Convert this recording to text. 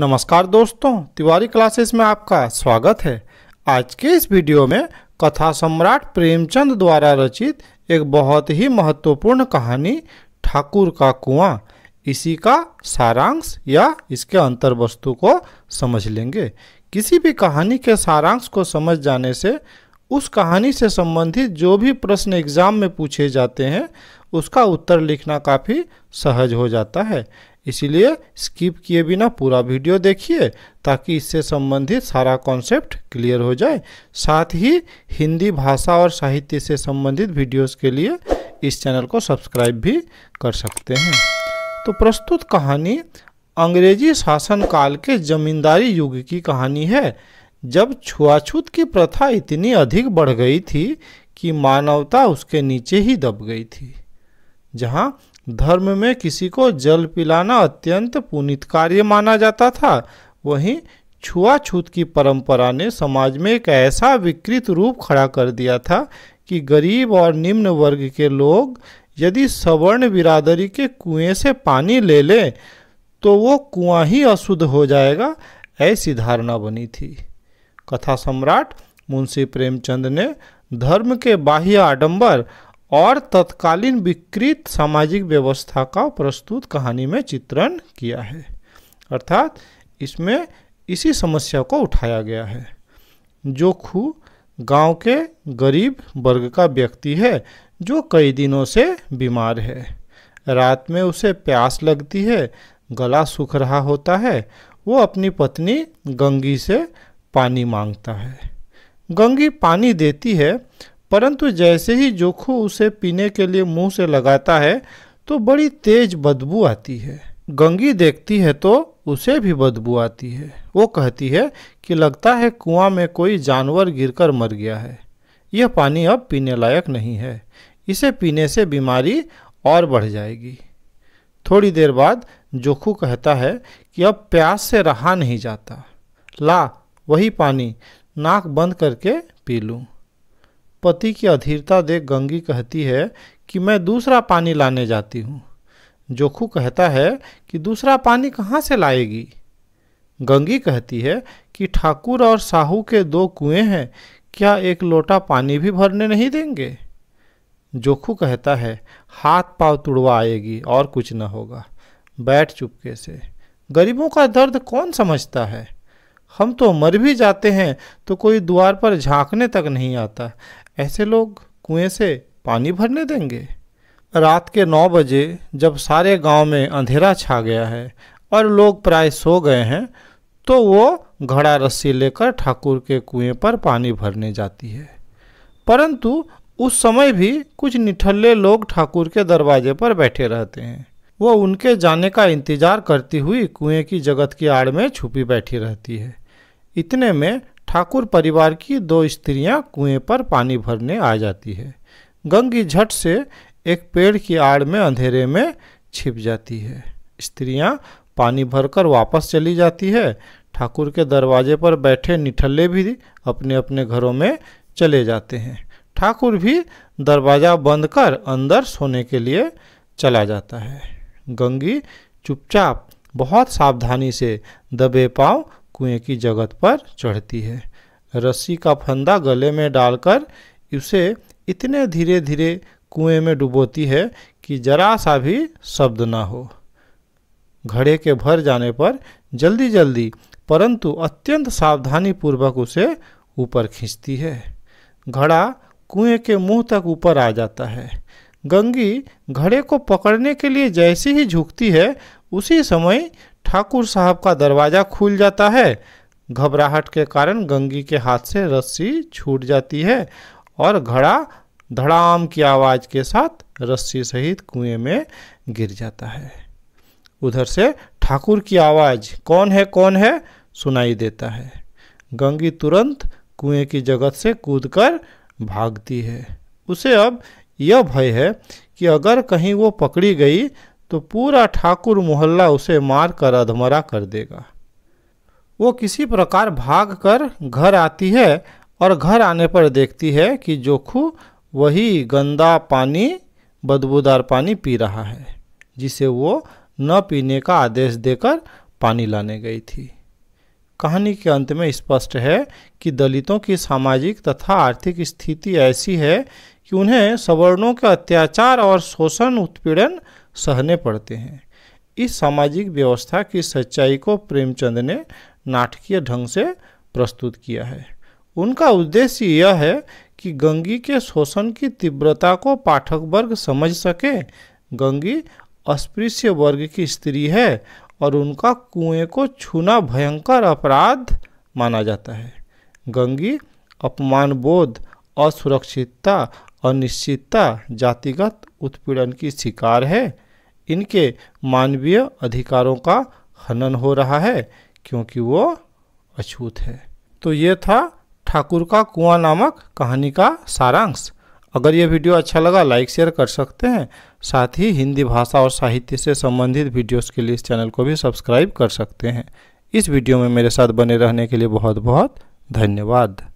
नमस्कार दोस्तों तिवारी क्लासेस में आपका स्वागत है आज के इस वीडियो में कथा सम्राट प्रेमचंद द्वारा रचित एक बहुत ही महत्वपूर्ण कहानी ठाकुर का कुआं इसी का सारांश या इसके अंतर्वस्तु को समझ लेंगे किसी भी कहानी के सारांश को समझ जाने से उस कहानी से संबंधित जो भी प्रश्न एग्जाम में पूछे जाते हैं उसका उत्तर लिखना काफ़ी सहज हो जाता है इसीलिए स्किप किए बिना पूरा वीडियो देखिए ताकि इससे संबंधित सारा कॉन्सेप्ट क्लियर हो जाए साथ ही हिंदी भाषा और साहित्य से संबंधित वीडियोस के लिए इस चैनल को सब्सक्राइब भी कर सकते हैं तो प्रस्तुत कहानी अंग्रेजी शासन काल के जमींदारी युग की कहानी है जब छुआछूत की प्रथा इतनी अधिक बढ़ गई थी कि मानवता उसके नीचे ही दब गई थी जहाँ धर्म में किसी को जल पिलाना अत्यंत पुनित कार्य माना जाता था वहीं छुआछूत की परंपरा ने समाज में एक ऐसा विकृत रूप खड़ा कर दिया था कि गरीब और निम्न वर्ग के लोग यदि सवर्ण बिरादरी के कुएं से पानी ले लें तो वो कुआं ही अशुद्ध हो जाएगा ऐसी धारणा बनी थी कथा सम्राट मुंशी प्रेमचंद ने धर्म के बाह्य आडंबर और तत्कालीन विकृत सामाजिक व्यवस्था का प्रस्तुत कहानी में चित्रण किया है अर्थात इसमें इसी समस्या को उठाया गया है जोखू गांव के गरीब वर्ग का व्यक्ति है जो कई दिनों से बीमार है रात में उसे प्यास लगती है गला सूख रहा होता है वो अपनी पत्नी गंगी से पानी मांगता है गंगी पानी देती है परंतु जैसे ही जोखू उसे पीने के लिए मुंह से लगाता है तो बड़ी तेज बदबू आती है गंगी देखती है तो उसे भी बदबू आती है वो कहती है कि लगता है कुआं में कोई जानवर गिरकर मर गया है यह पानी अब पीने लायक नहीं है इसे पीने से बीमारी और बढ़ जाएगी थोड़ी देर बाद जोखू कहता है कि अब प्यास से रहा नहीं जाता ला वही पानी नाक बंद करके पी लूँ पति की अधीरता देख गंगी कहती है कि मैं दूसरा पानी लाने जाती हूँ जोखू कहता है कि दूसरा पानी कहाँ से लाएगी गंगी कहती है कि ठाकुर और साहू के दो कुएं हैं क्या एक लोटा पानी भी भरने नहीं देंगे जोखू कहता है हाथ पाव तुड़वा आएगी और कुछ न होगा बैठ चुपके से गरीबों का दर्द कौन समझता है हम तो मर भी जाते हैं तो कोई द्वार पर झांकने तक नहीं आता ऐसे लोग कुएं से पानी भरने देंगे रात के नौ बजे जब सारे गांव में अंधेरा छा गया है और लोग प्राय सो गए हैं तो वो घड़ा रस्सी लेकर ठाकुर के कुएं पर पानी भरने जाती है परंतु उस समय भी कुछ निठल्ले लोग ठाकुर के दरवाजे पर बैठे रहते हैं वो उनके जाने का इंतजार करती हुई कुएं की जगत की आड़ में छुपी बैठी रहती है इतने में ठाकुर परिवार की दो स्त्रियां कुएं पर पानी भरने आ जाती है गंगी झट से एक पेड़ की आड़ में अंधेरे में छिप जाती है स्त्रियां पानी भरकर वापस चली जाती है ठाकुर के दरवाजे पर बैठे निठल्ले भी अपने अपने घरों में चले जाते हैं ठाकुर भी दरवाज़ा बंद कर अंदर सोने के लिए चला जाता है गंगी चुपचाप बहुत सावधानी से दबे पांव कुएं की जगत पर चढ़ती है रस्सी का फंदा गले में डालकर उसे इतने धीरे धीरे कुएं में डुबोती है कि जरा सा भी शब्द ना हो घड़े के भर जाने पर जल्दी जल्दी परंतु अत्यंत सावधानी पूर्वक उसे ऊपर खींचती है घड़ा कुएं के मुंह तक ऊपर आ जाता है गंगी घड़े को पकड़ने के लिए जैसे ही झुकती है उसी समय ठाकुर साहब का दरवाज़ा खुल जाता है घबराहट के कारण गंगी के हाथ से रस्सी छूट जाती है और घड़ा धड़ाम की आवाज़ के साथ रस्सी सहित कुएं में गिर जाता है उधर से ठाकुर की आवाज़ कौन है कौन है सुनाई देता है गंगी तुरंत कुएं की जगत से कूदकर भागती है उसे अब यह भय है कि अगर कहीं वो पकड़ी गई तो पूरा ठाकुर मोहल्ला उसे मार कर अधमरा कर देगा वो किसी प्रकार भाग कर घर आती है और घर आने पर देखती है कि जोखू वही गंदा पानी बदबूदार पानी पी रहा है जिसे वो न पीने का आदेश देकर पानी लाने गई थी कहानी के अंत में स्पष्ट है कि दलितों की सामाजिक तथा आर्थिक स्थिति ऐसी है कि उन्हें सवर्णों के अत्याचार और शोषण उत्पीड़न सहने पड़ते हैं इस सामाजिक व्यवस्था की सच्चाई को प्रेमचंद ने नाटकीय ढंग से प्रस्तुत किया है उनका उद्देश्य यह है कि गंगी के शोषण की तीव्रता को पाठक वर्ग समझ सके गंगी अस्पृश्य वर्ग की स्त्री है और उनका कुएं को छूना भयंकर अपराध माना जाता है गंगी अपमान बोध असुरक्षितता अनिश्चितता जातिगत उत्पीड़न की शिकार है इनके मानवीय अधिकारों का हनन हो रहा है क्योंकि वो अछूत है तो ये था ठाकुर का कुआं नामक कहानी का सारांश अगर ये वीडियो अच्छा लगा लाइक शेयर कर सकते हैं साथ ही हिंदी भाषा और साहित्य से संबंधित वीडियोस के लिए इस चैनल को भी सब्सक्राइब कर सकते हैं इस वीडियो में मेरे साथ बने रहने के लिए बहुत बहुत धन्यवाद